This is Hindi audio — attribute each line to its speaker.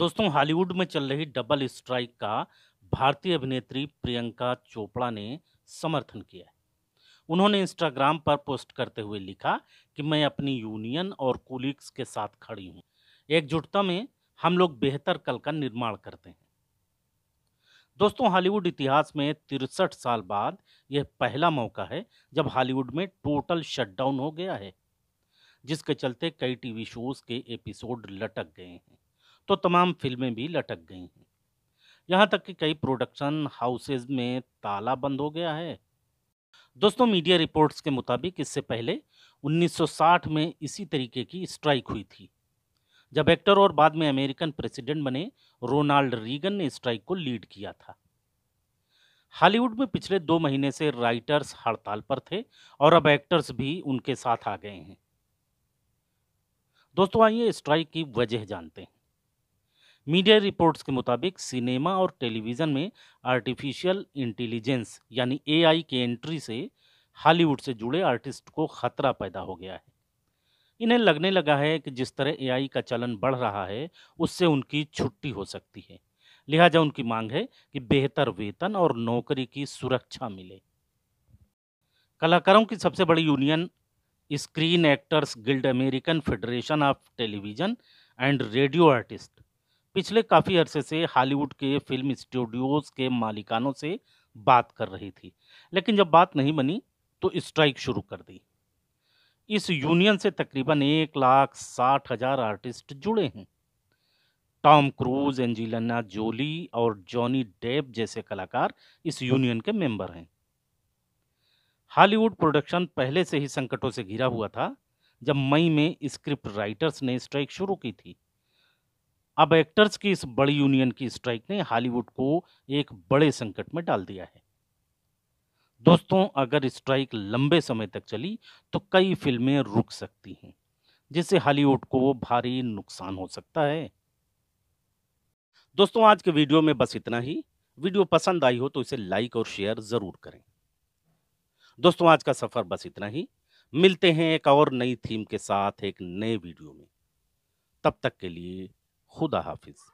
Speaker 1: दोस्तों हॉलीवुड में चल रही डबल स्ट्राइक का भारतीय अभिनेत्री प्रियंका चोपड़ा ने समर्थन किया है उन्होंने इंस्टाग्राम पर पोस्ट करते हुए लिखा कि मैं अपनी यूनियन और कोलिग्स के साथ खड़ी हूँ एकजुटता में हम लोग बेहतर कल का निर्माण करते हैं दोस्तों हॉलीवुड इतिहास में तिरसठ साल बाद यह पहला मौका है जब हॉलीवुड में टोटल शटडाउन हो गया है जिसके चलते कई टीवी शोज़ के एपिसोड लटक गए हैं तो तमाम फिल्में भी लटक गई हैं यहाँ तक कि कई प्रोडक्शन हाउसेज में ताला बंद हो गया है दोस्तों मीडिया रिपोर्ट्स के मुताबिक इससे पहले 1960 में इसी तरीके की स्ट्राइक हुई थी जब एक्टर और बाद में अमेरिकन प्रेसिडेंट बने रोनाल्ड रीगन ने स्ट्राइक को लीड किया था हॉलीवुड में पिछले दो महीने से राइटर्स हड़ताल पर थे और अब एक्टर्स भी उनके साथ आ गए हैं दोस्तों आइए स्ट्राइक की वजह जानते हैं मीडिया रिपोर्ट्स के मुताबिक सिनेमा और टेलीविज़न में आर्टिफिशियल इंटेलिजेंस यानी एआई के एंट्री से हॉलीवुड से जुड़े आर्टिस्ट को खतरा पैदा हो गया है इन्हें लगने लगा है कि जिस तरह एआई का चलन बढ़ रहा है उससे उनकी छुट्टी हो सकती है लिहाजा उनकी मांग है कि बेहतर वेतन और नौकरी की सुरक्षा मिले कलाकारों की सबसे बड़ी union screen actors guild American federation of television and radio artist पिछले काफ़ी अरसे से हॉलीवुड के फिल्म स्टूडियोज़ के मालिकानों से बात कर रही थी लेकिन जब बात नहीं बनी तो स्ट्राइक शुरू कर दी इस यूनियन से तकरीबन एक लाख साठ हज़ार आर्टिस्ट जुड़े हैं टॉम क्रूज एंजिलना जोली और जॉनी डेप जैसे कलाकार इस यूनियन के मेंबर हैं हॉलीवुड प्रोडक्शन पहले से ही संकटों से घिरा हुआ था जब मई में स्क्रिप्ट राइटर्स ने स्ट्राइक शुरू की थी अब एक्टर्स की इस बड़ी यूनियन की स्ट्राइक ने हॉलीवुड को एक बड़े संकट में डाल दिया है दोस्तों अगर स्ट्राइक लंबे समय तक चली तो कई फिल्में रुक सकती हैं जिससे हॉलीवुड को भारी नुकसान हो सकता है दोस्तों आज के वीडियो में बस इतना ही वीडियो पसंद आई हो तो इसे लाइक और शेयर ज़रूर करें दोस्तों आज का सफ़र बस इतना ही मिलते हैं एक और नई थीम के साथ एक नए वीडियो में तब तक के लिए खुदा हाफिज़